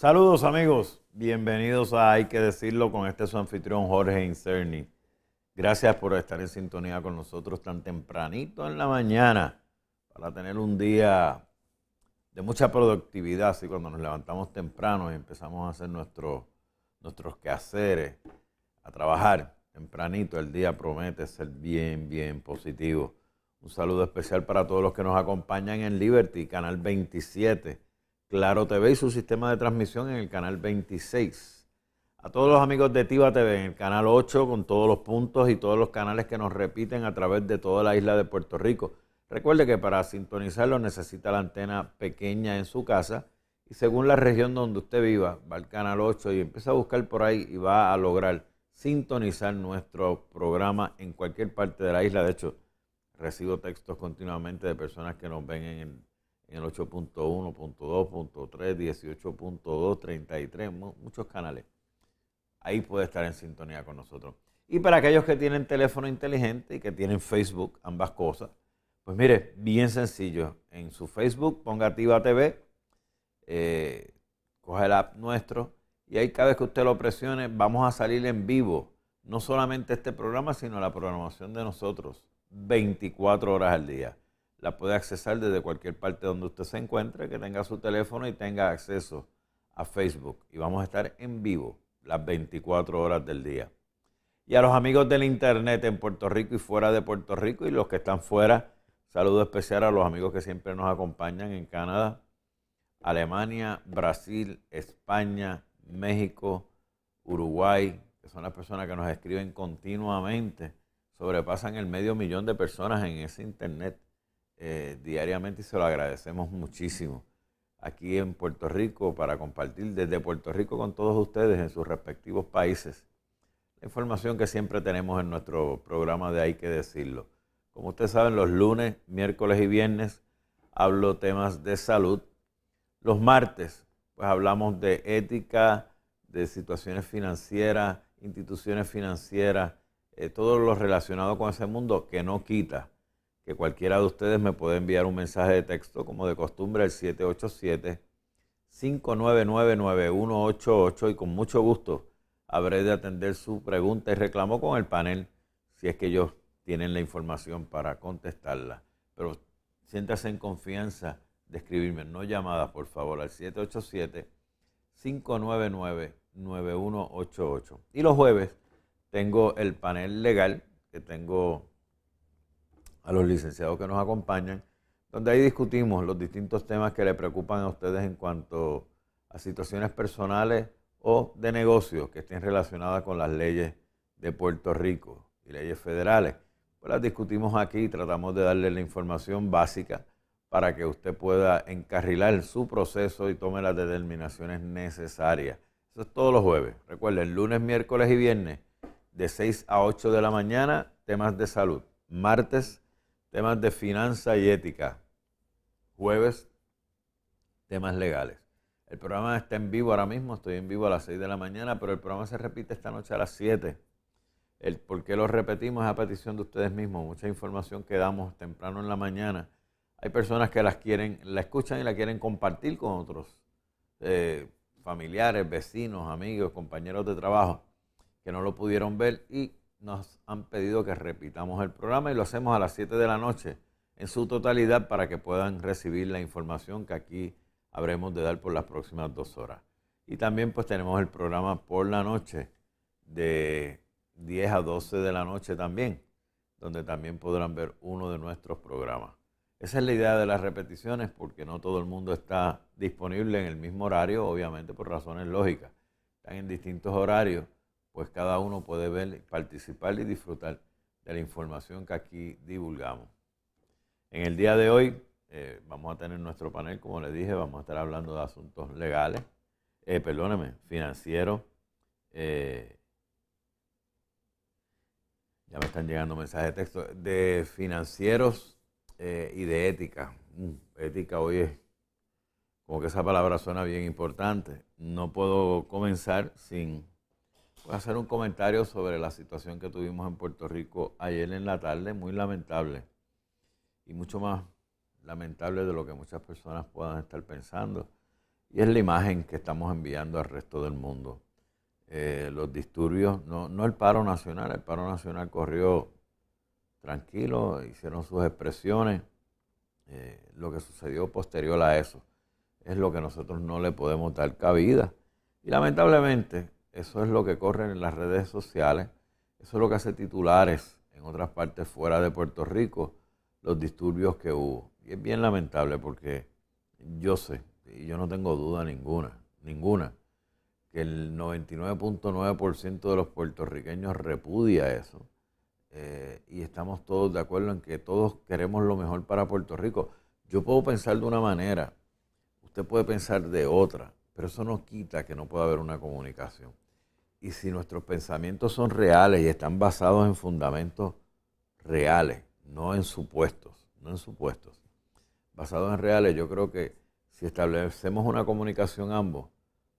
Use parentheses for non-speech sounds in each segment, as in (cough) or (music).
Saludos amigos, bienvenidos a Hay que decirlo con este su anfitrión Jorge Incerni. Gracias por estar en sintonía con nosotros tan tempranito en la mañana para tener un día de mucha productividad, así cuando nos levantamos temprano y empezamos a hacer nuestro, nuestros quehaceres, a trabajar tempranito, el día promete ser bien, bien positivo. Un saludo especial para todos los que nos acompañan en Liberty, Canal 27 Claro TV y su sistema de transmisión en el canal 26. A todos los amigos de Tiva TV en el canal 8 con todos los puntos y todos los canales que nos repiten a través de toda la isla de Puerto Rico. Recuerde que para sintonizarlo necesita la antena pequeña en su casa y según la región donde usted viva, va al canal 8 y empieza a buscar por ahí y va a lograr sintonizar nuestro programa en cualquier parte de la isla. De hecho, recibo textos continuamente de personas que nos ven en el en el 8.1.2.3, 18.2, 33, muchos canales. Ahí puede estar en sintonía con nosotros. Y para aquellos que tienen teléfono inteligente y que tienen Facebook, ambas cosas, pues mire, bien sencillo. En su Facebook ponga Activa TV, eh, coge el app nuestro y ahí cada vez que usted lo presione vamos a salir en vivo. No solamente este programa, sino la programación de nosotros, 24 horas al día la puede accesar desde cualquier parte donde usted se encuentre, que tenga su teléfono y tenga acceso a Facebook. Y vamos a estar en vivo las 24 horas del día. Y a los amigos del Internet en Puerto Rico y fuera de Puerto Rico y los que están fuera, saludo especial a los amigos que siempre nos acompañan en Canadá, Alemania, Brasil, España, México, Uruguay, que son las personas que nos escriben continuamente. Sobrepasan el medio millón de personas en ese Internet eh, diariamente y se lo agradecemos muchísimo aquí en Puerto Rico para compartir desde Puerto Rico con todos ustedes en sus respectivos países la información que siempre tenemos en nuestro programa de Hay que decirlo. Como ustedes saben, los lunes, miércoles y viernes hablo temas de salud. Los martes, pues hablamos de ética, de situaciones financieras, instituciones financieras, eh, todo lo relacionado con ese mundo que no quita que cualquiera de ustedes me puede enviar un mensaje de texto, como de costumbre, al 787-599-9188 y con mucho gusto habré de atender su pregunta y reclamo con el panel si es que ellos tienen la información para contestarla. Pero siéntase en confianza de escribirme, no llamadas, por favor, al 787-599-9188. Y los jueves tengo el panel legal que tengo a los licenciados que nos acompañan, donde ahí discutimos los distintos temas que le preocupan a ustedes en cuanto a situaciones personales o de negocios que estén relacionadas con las leyes de Puerto Rico y leyes federales. Pues las discutimos aquí tratamos de darle la información básica para que usted pueda encarrilar su proceso y tome las determinaciones necesarias. Eso es todos los jueves. Recuerden, lunes, miércoles y viernes, de 6 a 8 de la mañana, temas de salud. Martes, temas de finanza y ética. Jueves, temas legales. El programa está en vivo ahora mismo, estoy en vivo a las 6 de la mañana, pero el programa se repite esta noche a las 7. El por qué lo repetimos es a petición de ustedes mismos. Mucha información que damos temprano en la mañana. Hay personas que las quieren, la escuchan y la quieren compartir con otros eh, familiares, vecinos, amigos, compañeros de trabajo que no lo pudieron ver y nos han pedido que repitamos el programa y lo hacemos a las 7 de la noche en su totalidad para que puedan recibir la información que aquí habremos de dar por las próximas dos horas. Y también pues tenemos el programa por la noche de 10 a 12 de la noche también, donde también podrán ver uno de nuestros programas. Esa es la idea de las repeticiones porque no todo el mundo está disponible en el mismo horario, obviamente por razones lógicas. Están en distintos horarios pues cada uno puede ver, participar y disfrutar de la información que aquí divulgamos. En el día de hoy eh, vamos a tener nuestro panel, como les dije, vamos a estar hablando de asuntos legales, eh, perdóneme, financieros. Eh, ya me están llegando mensajes de texto, de financieros eh, y de ética. Mm, ética hoy es, como que esa palabra suena bien importante. No puedo comenzar sin Voy a hacer un comentario sobre la situación que tuvimos en Puerto Rico ayer en la tarde, muy lamentable y mucho más lamentable de lo que muchas personas puedan estar pensando. Y es la imagen que estamos enviando al resto del mundo. Eh, los disturbios, no, el paro nacional, el paro nacional corrió tranquilo, hicieron sus expresiones. Eh, lo que sucedió posterior a eso es lo que nosotros no le podemos dar cabida. Y lamentablemente eso es lo que corren en las redes sociales. Eso es lo que hace titulares en otras partes fuera de Puerto Rico, los disturbios que hubo. Y es bien lamentable porque yo sé, y yo no tengo duda ninguna, ninguna, que el 99.9% de los puertorriqueños repudia eso. Eh, y estamos todos de acuerdo en que todos queremos lo mejor para Puerto Rico. Yo puedo pensar de una manera, usted puede pensar de otra. Pero eso no quita que no pueda haber una comunicación. Y si nuestros pensamientos son reales y están basados en fundamentos reales, no en supuestos, no en supuestos, basados en reales, yo creo que si establecemos una comunicación ambos,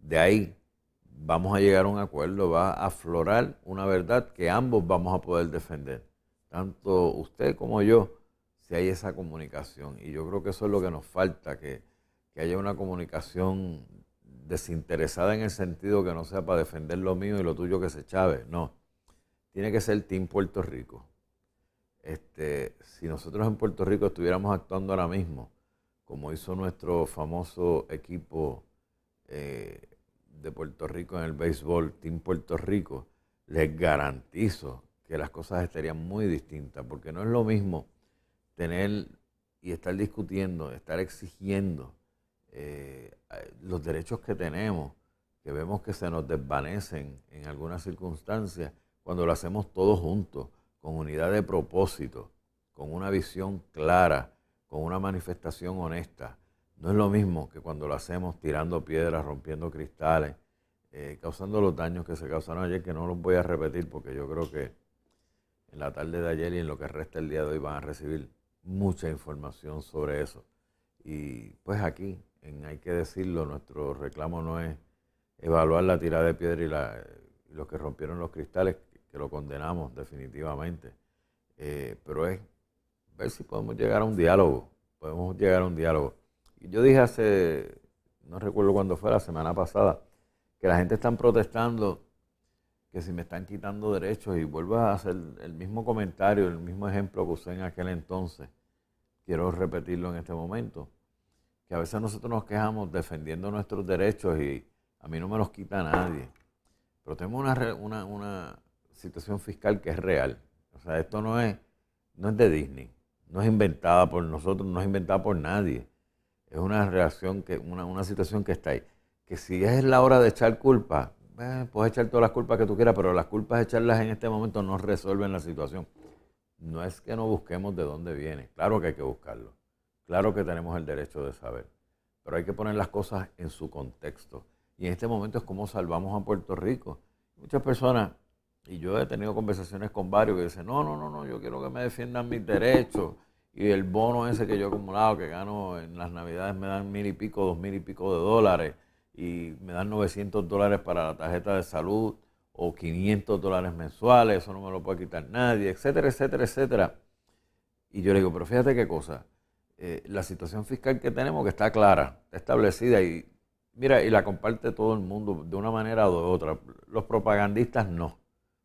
de ahí vamos a llegar a un acuerdo, va a aflorar una verdad que ambos vamos a poder defender, tanto usted como yo, si hay esa comunicación. Y yo creo que eso es lo que nos falta, que, que haya una comunicación desinteresada en el sentido que no sea para defender lo mío y lo tuyo que se chave, no. Tiene que ser Team Puerto Rico. Este, si nosotros en Puerto Rico estuviéramos actuando ahora mismo, como hizo nuestro famoso equipo eh, de Puerto Rico en el béisbol, Team Puerto Rico, les garantizo que las cosas estarían muy distintas, porque no es lo mismo tener y estar discutiendo, estar exigiendo eh, los derechos que tenemos, que vemos que se nos desvanecen en algunas circunstancias, cuando lo hacemos todos juntos, con unidad de propósito, con una visión clara, con una manifestación honesta. No es lo mismo que cuando lo hacemos tirando piedras, rompiendo cristales, eh, causando los daños que se causaron ayer, que no los voy a repetir porque yo creo que en la tarde de ayer y en lo que resta el día de hoy van a recibir mucha información sobre eso. Y pues aquí hay que decirlo, nuestro reclamo no es evaluar la tirada de piedra y, la, los que rompieron los cristales, que, lo condenamos definitivamente, eh, pero es ver si podemos llegar a un diálogo, podemos llegar a un diálogo. yo dije hace, no recuerdo cuándo fue, la semana pasada, que la gente está protestando que si me están quitando derechos y vuelvo a hacer el mismo comentario, el mismo ejemplo que usé en aquel entonces, quiero repetirlo en este momento que a veces nosotros nos quejamos defendiendo nuestros derechos y a mí no me los quita nadie. Pero tenemos una, situación fiscal que es real. O sea, esto no es, no es de Disney, no es inventada por nosotros, no es inventada por nadie. Es una reacción que, una, situación que está ahí. Que si es la hora de echar culpa, eh, puedes echar todas las culpas que tú quieras, pero las culpas echarlas en este momento no resuelven la situación. No es que no busquemos de dónde viene, claro que hay que buscarlo. Claro que tenemos el derecho de saber, pero hay que poner las cosas en su contexto. Y en este momento es como salvamos a Puerto Rico. Muchas personas, y yo he tenido conversaciones con varios que dicen, no, no, no, no, yo quiero que me defiendan mis derechos y el bono ese que yo he acumulado, que gano en las navidades, me dan mil y pico, dos mil y pico de dólares y me dan 900 dólares para la tarjeta de salud o 500 dólares mensuales, eso no me lo puede quitar nadie, etcétera, etcétera, etcétera. Y yo le digo, pero fíjate qué cosa, eh, la situación fiscal que tenemos, que está clara, establecida y mira, y la comparte todo el mundo de una manera o de otra. Los propagandistas no,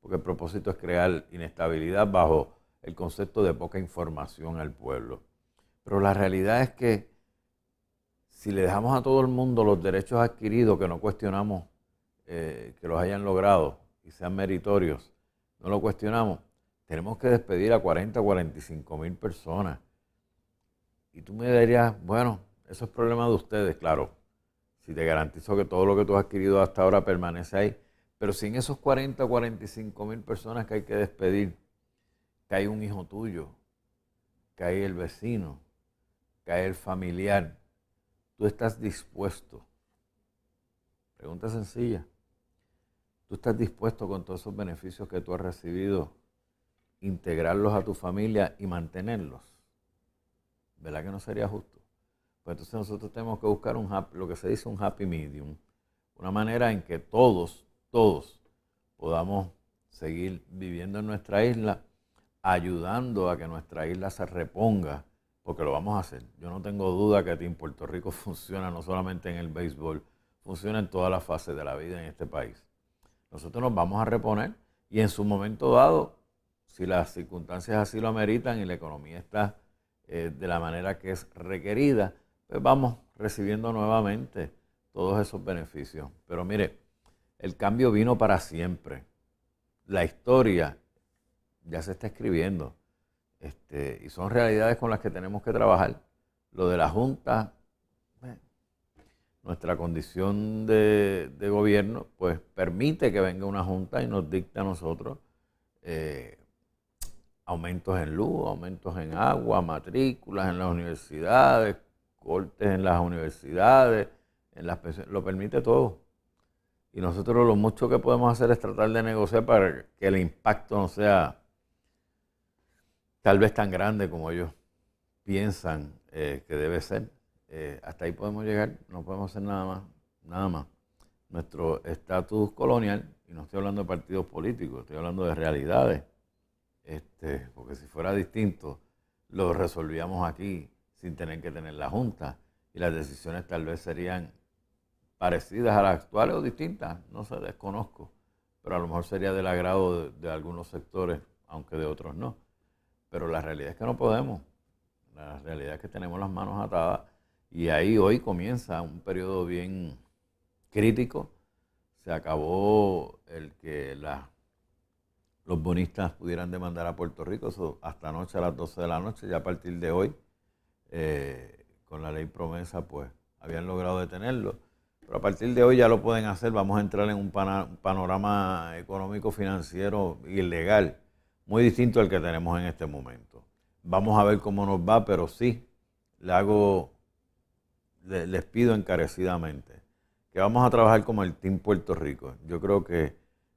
porque el propósito es crear inestabilidad bajo el concepto de poca información al pueblo. Pero la realidad es que si le dejamos a todo el mundo los derechos adquiridos que no cuestionamos eh, que los hayan logrado y sean meritorios, no lo cuestionamos, tenemos que despedir a 40 o 45 mil personas y tú me dirías, bueno, eso es problema de ustedes, claro. Si te garantizo que todo lo que tú has adquirido hasta ahora permanece ahí. Pero sin esos 40 o 45 mil personas que hay que despedir, que hay un hijo tuyo, que hay el vecino, que hay el familiar, tú estás dispuesto. Pregunta sencilla. ¿Tú estás dispuesto con todos esos beneficios que tú has recibido, integrarlos a tu familia y mantenerlos? ¿verdad que no sería justo? Pues entonces nosotros tenemos que buscar un lo que se dice un happy medium, una manera en que todos, todos podamos seguir viviendo en nuestra isla, ayudando a que nuestra isla se reponga, porque lo vamos a hacer. Yo no tengo duda que en Puerto Rico (laughs) funciona no solamente en el béisbol, funciona en todas las fases de la vida en este país. Nosotros nos vamos a reponer y en su momento dado, si las circunstancias así lo ameritan y la economía está eh, de la manera que es requerida, pues vamos recibiendo nuevamente todos esos beneficios. Pero mire, el cambio vino para siempre. La historia ya se está escribiendo. Este, y son realidades con las que tenemos que trabajar. Lo de la Junta, nuestra condición de, gobierno, pues permite que venga una Junta y nos dicta a nosotros eh, aumentos en luz, aumentos en agua, matrículas en las universidades, cortes en las universidades, en las lo permite todo. Y nosotros lo mucho que podemos hacer es tratar de negociar para que el impacto no sea tal vez tan grande como ellos piensan eh, que debe ser. Eh, hasta ahí podemos llegar, no podemos hacer nada más, nada más. Nuestro estatus colonial, y no estoy hablando de partidos políticos, estoy hablando de realidades este, porque si fuera distinto, lo resolvíamos aquí sin tener que tener la Junta y las decisiones tal vez serían parecidas a las actuales o distintas, no se desconozco, pero a lo mejor sería del agrado de, algunos sectores, aunque de otros no. Pero la realidad es que no podemos, la realidad es que tenemos las manos atadas y ahí hoy comienza un periodo bien crítico. Se acabó el que la los bonistas pudieran demandar a Puerto Rico. hasta anoche a las 12 de la noche, ya a partir de hoy, eh, con la ley promesa, pues habían logrado detenerlo. Pero a partir de hoy ya lo pueden hacer. Vamos a entrar en un, panorama económico, financiero y legal muy distinto al que tenemos en este momento. Vamos a ver cómo nos va, pero sí, le hago, les pido encarecidamente que vamos a trabajar como el Team Puerto Rico. Yo creo que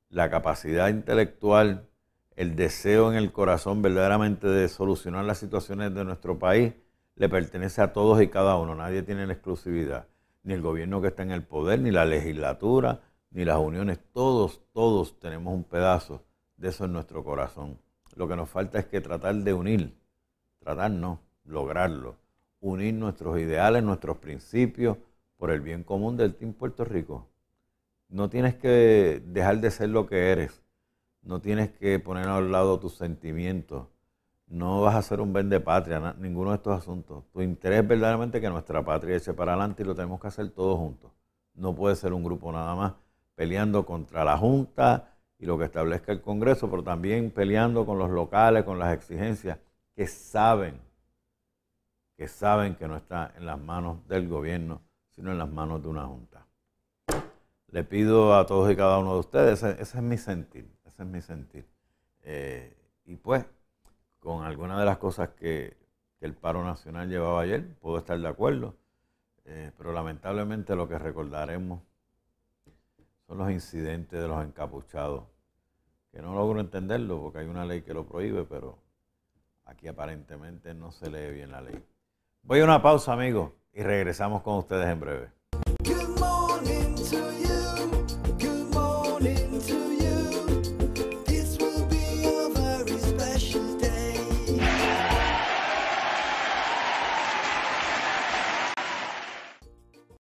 la capacidad intelectual, el deseo en el corazón verdaderamente de solucionar las situaciones de nuestro país, le pertenece a todos y cada uno. Nadie tiene la exclusividad, ni el gobierno que está en el poder, ni la legislatura, ni las uniones. Todos, todos tenemos un pedazo de eso en nuestro corazón. Lo que nos falta es que tratar de unir, tratarnos, lograrlo, unir nuestros ideales, nuestros principios por el bien común del Team Puerto Rico. No tienes que dejar de ser lo que eres. No tienes que poner a un lado tus sentimientos. No vas a ser un ven de patria, ninguno de estos asuntos. Tu interés es verdaderamente que nuestra patria eche para adelante y lo tenemos que hacer todos juntos. No puede ser un grupo nada más peleando contra la Junta y lo que establezca el Congreso, pero también peleando con los locales, con las exigencias que saben, que saben que no está en las manos del gobierno, sino en las manos de una Junta le pido a todos y cada uno de ustedes, ese, es mi sentir, ese es mi sentir. Eh, y pues, con algunas de las cosas que, el paro nacional llevaba ayer, puedo estar de acuerdo, eh, pero lamentablemente lo que recordaremos son los incidentes de los encapuchados, que no logro entenderlo porque hay una ley que lo prohíbe, pero aquí aparentemente no se lee bien la ley. Voy a una pausa, amigos, y regresamos con ustedes en breve.